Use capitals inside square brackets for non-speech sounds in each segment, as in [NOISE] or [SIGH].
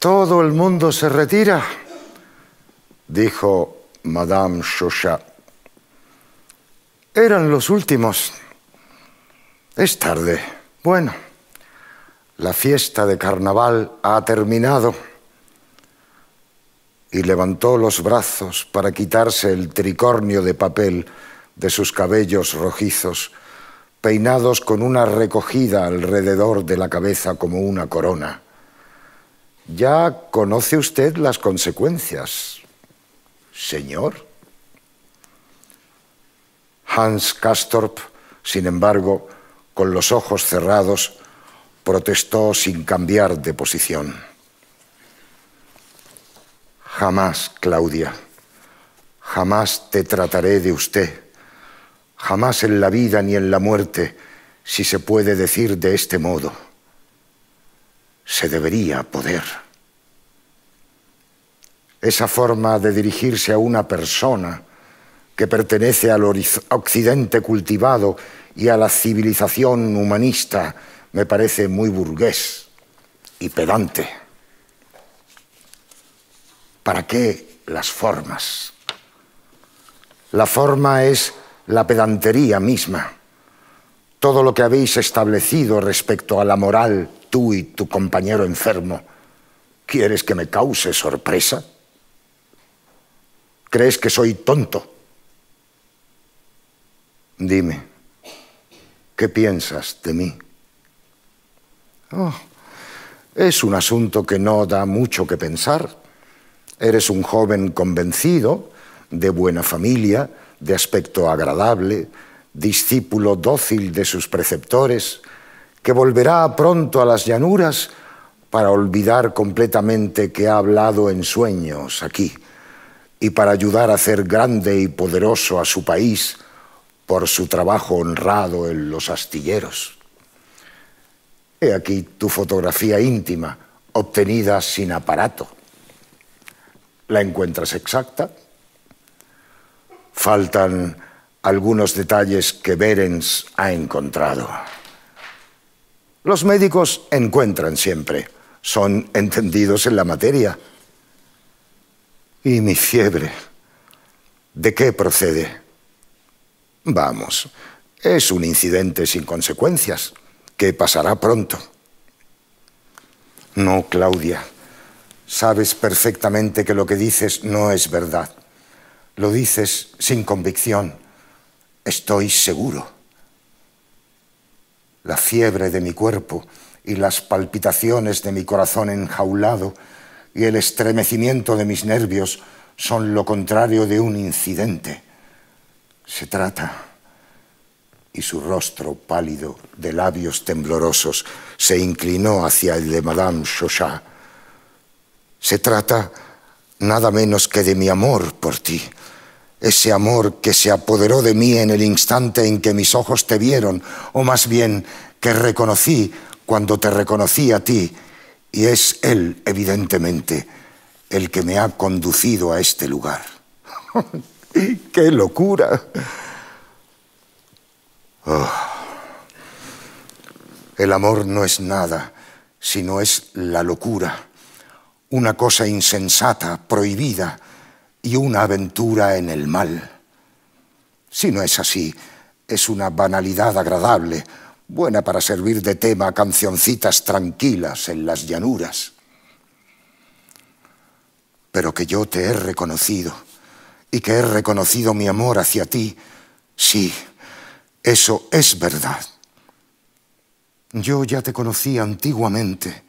Todo el mundo se retira, dijo Madame Chauchat. Eran los últimos. Es tarde. Bueno, la fiesta de carnaval ha terminado. Y levantó los brazos para quitarse el tricornio de papel de sus cabellos rojizos, peinados con una recogida alrededor de la cabeza como una corona. Ya conoce usted las consecuencias, señor. Hans Castorp, sin embargo, con los ojos cerrados, protestó sin cambiar de posición. Jamás, Claudia, jamás te trataré de usted, jamás en la vida ni en la muerte, si se puede decir de este modo se debería poder. Esa forma de dirigirse a una persona que pertenece al occidente cultivado y a la civilización humanista me parece muy burgués y pedante. ¿Para qué las formas? La forma es la pedantería misma. Todo lo que habéis establecido respecto a la moral tú y tu compañero enfermo, ¿quieres que me cause sorpresa? ¿Crees que soy tonto? Dime, ¿qué piensas de mí? Oh, es un asunto que no da mucho que pensar. Eres un joven convencido, de buena familia, de aspecto agradable, discípulo dócil de sus preceptores, que volverá pronto a las llanuras para olvidar completamente que ha hablado en sueños aquí y para ayudar a hacer grande y poderoso a su país por su trabajo honrado en los astilleros. He aquí tu fotografía íntima, obtenida sin aparato. ¿La encuentras exacta? Faltan algunos detalles que Berens ha encontrado. Los médicos encuentran siempre, son entendidos en la materia. ¿Y mi fiebre? ¿De qué procede? Vamos, es un incidente sin consecuencias, que pasará pronto. No, Claudia, sabes perfectamente que lo que dices no es verdad. Lo dices sin convicción, estoy seguro la fiebre de mi cuerpo y las palpitaciones de mi corazón enjaulado y el estremecimiento de mis nervios son lo contrario de un incidente. Se trata, y su rostro pálido de labios temblorosos se inclinó hacia el de Madame Chauchat. Se trata nada menos que de mi amor por ti, ese amor que se apoderó de mí en el instante en que mis ojos te vieron, o más bien que reconocí cuando te reconocí a ti, y es Él, evidentemente, el que me ha conducido a este lugar. [LAUGHS] ¡Qué locura! Ah. El amor no es nada, sino es la locura, una cosa insensata, prohibida, y una aventura en el mal. Si no es así, es una banalidad agradable, buena para servir de tema a cancioncitas tranquilas en las llanuras. Pero que yo te he reconocido y que he reconocido mi amor hacia ti, sí, eso es verdad. Yo ya te conocí antiguamente,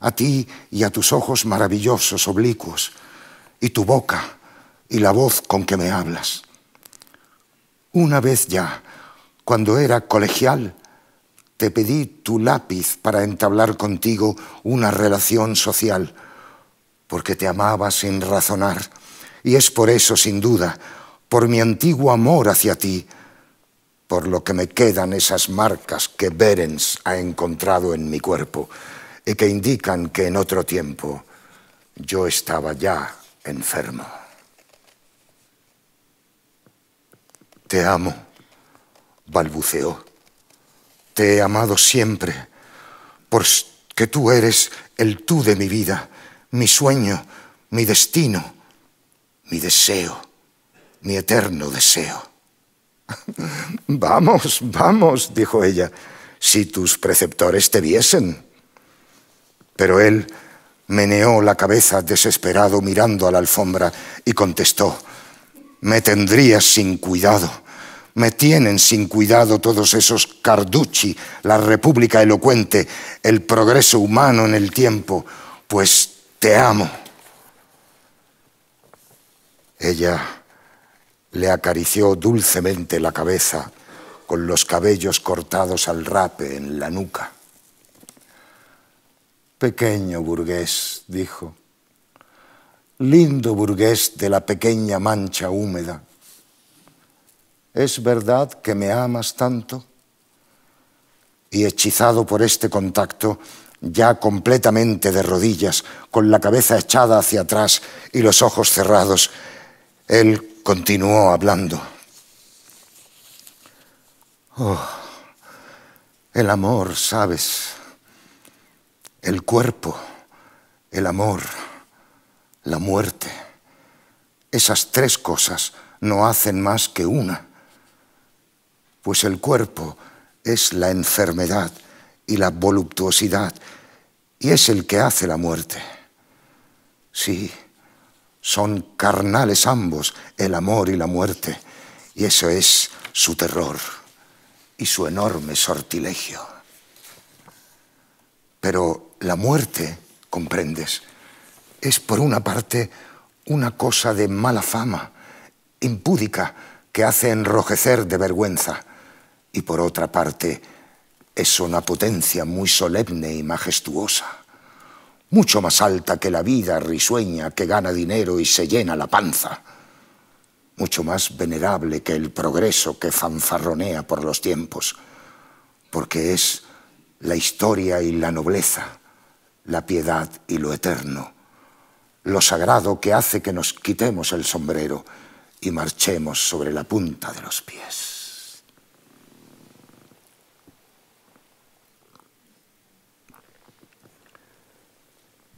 a ti y a tus ojos maravillosos, oblicuos, y tu boca, y la voz con que me hablas. Una vez ya, cuando era colegial, te pedí tu lápiz para entablar contigo una relación social, porque te amaba sin razonar, y es por eso, sin duda, por mi antiguo amor hacia ti, por lo que me quedan esas marcas que Berens ha encontrado en mi cuerpo y que indican que en otro tiempo yo estaba ya enfermo. Te amo, balbuceó. Te he amado siempre, porque tú eres el tú de mi vida, mi sueño, mi destino, mi deseo, mi eterno deseo. [LAUGHS] Vamos, vamos, dijo ella, si tus preceptores te viesen. Pero él meneó la cabeza desesperado mirando a la alfombra y contestó, me tendrías sin cuidado. Me tienen sin cuidado todos esos Carducci, la República Elocuente, el progreso humano en el tiempo, pues te amo. Ella le acarició dulcemente la cabeza con los cabellos cortados al rape en la nuca. Pequeño burgués, dijo, lindo burgués de la pequeña mancha húmeda. ¿Es verdad que me amas tanto? Y hechizado por este contacto, ya completamente de rodillas, con la cabeza echada hacia atrás y los ojos cerrados, él continuó hablando. Oh, el amor, sabes, el cuerpo, el amor la muerte. Esas tres cosas no hacen más que una, pues el cuerpo es la enfermedad y la voluptuosidad y es el que hace la muerte. Sí, son carnales ambos, el amor y la muerte, y eso es su terror y su enorme sortilegio. Pero la muerte, comprendes, es, por una parte, una cosa de mala fama, impúdica, que hace enrojecer de vergüenza, y por otra parte, es una potencia muy solemne y majestuosa, mucho más alta que la vida risueña que gana dinero y se llena la panza, mucho más venerable que el progreso que fanfarronea por los tiempos, porque es la historia y la nobleza, la piedad y lo eterno lo sagrado que hace que nos quitemos el sombrero y marchemos sobre la punta de los pies.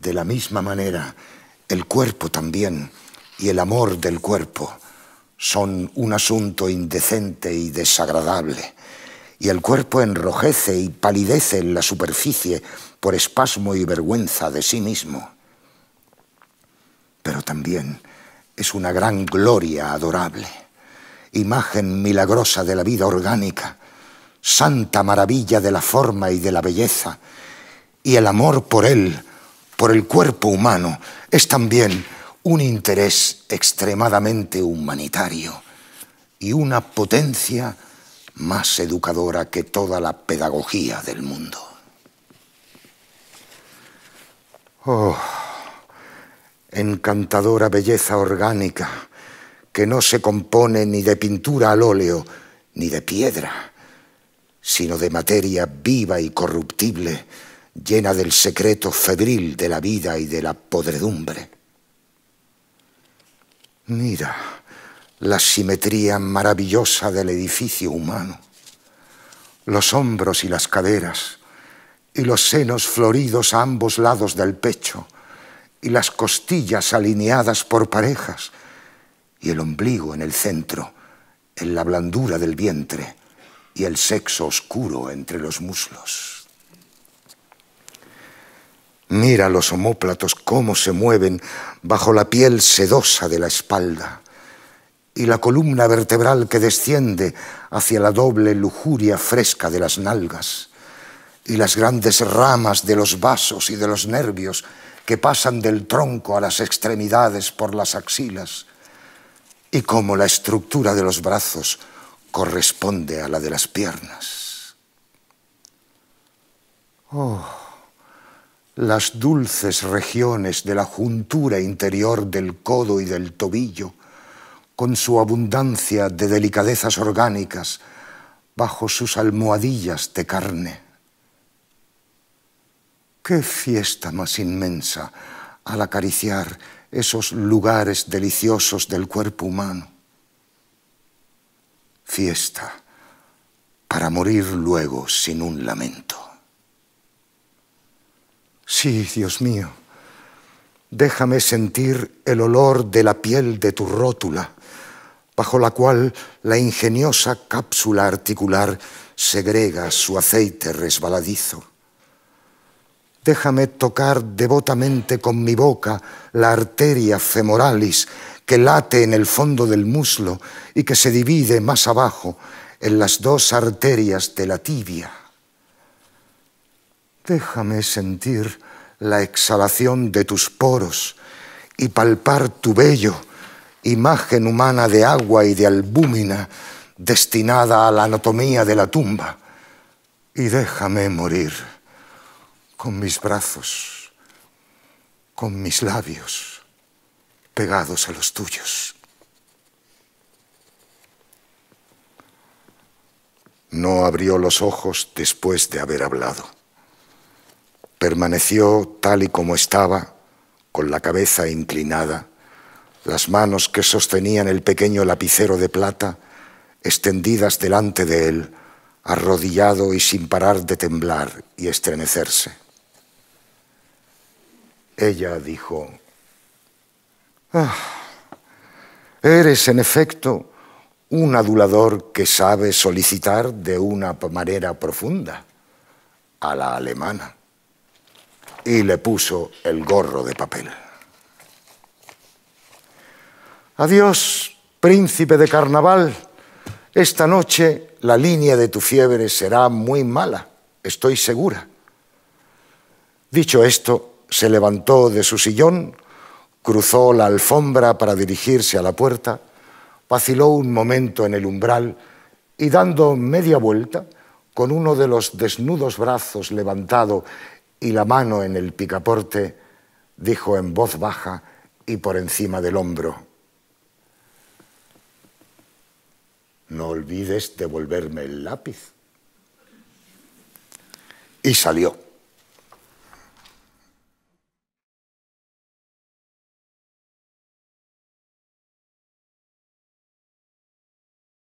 De la misma manera, el cuerpo también y el amor del cuerpo son un asunto indecente y desagradable, y el cuerpo enrojece y palidece en la superficie por espasmo y vergüenza de sí mismo es una gran gloria adorable, imagen milagrosa de la vida orgánica, santa maravilla de la forma y de la belleza, y el amor por él, por el cuerpo humano, es también un interés extremadamente humanitario y una potencia más educadora que toda la pedagogía del mundo. Oh encantadora belleza orgánica que no se compone ni de pintura al óleo ni de piedra, sino de materia viva y corruptible, llena del secreto febril de la vida y de la podredumbre. Mira la simetría maravillosa del edificio humano, los hombros y las caderas, y los senos floridos a ambos lados del pecho, y las costillas alineadas por parejas y el ombligo en el centro, en la blandura del vientre y el sexo oscuro entre los muslos. Mira los homóplatos cómo se mueven bajo la piel sedosa de la espalda y la columna vertebral que desciende hacia la doble lujuria fresca de las nalgas y las grandes ramas de los vasos y de los nervios que pasan del tronco a las extremidades por las axilas y cómo la estructura de los brazos corresponde a la de las piernas. Oh, las dulces regiones de la juntura interior del codo y del tobillo, con su abundancia de delicadezas orgánicas, bajo sus almohadillas de carne. Qué fiesta más inmensa al acariciar esos lugares deliciosos del cuerpo humano. Fiesta para morir luego sin un lamento. Sí, Dios mío, déjame sentir el olor de la piel de tu rótula, bajo la cual la ingeniosa cápsula articular segrega su aceite resbaladizo. Déjame tocar devotamente con mi boca la arteria femoralis que late en el fondo del muslo y que se divide más abajo en las dos arterias de la tibia. Déjame sentir la exhalación de tus poros y palpar tu vello, imagen humana de agua y de albúmina destinada a la anatomía de la tumba. Y déjame morir con mis brazos, con mis labios pegados a los tuyos. No abrió los ojos después de haber hablado. Permaneció tal y como estaba, con la cabeza inclinada, las manos que sostenían el pequeño lapicero de plata extendidas delante de él, arrodillado y sin parar de temblar y estremecerse. Ella dijo, ah, eres en efecto un adulador que sabe solicitar de una manera profunda a la alemana. Y le puso el gorro de papel. Adiós, príncipe de carnaval. Esta noche la línea de tu fiebre será muy mala, estoy segura. Dicho esto, se levantó de su sillón, cruzó la alfombra para dirigirse a la puerta, vaciló un momento en el umbral y dando media vuelta, con uno de los desnudos brazos levantado y la mano en el picaporte, dijo en voz baja y por encima del hombro, No olvides devolverme el lápiz. Y salió.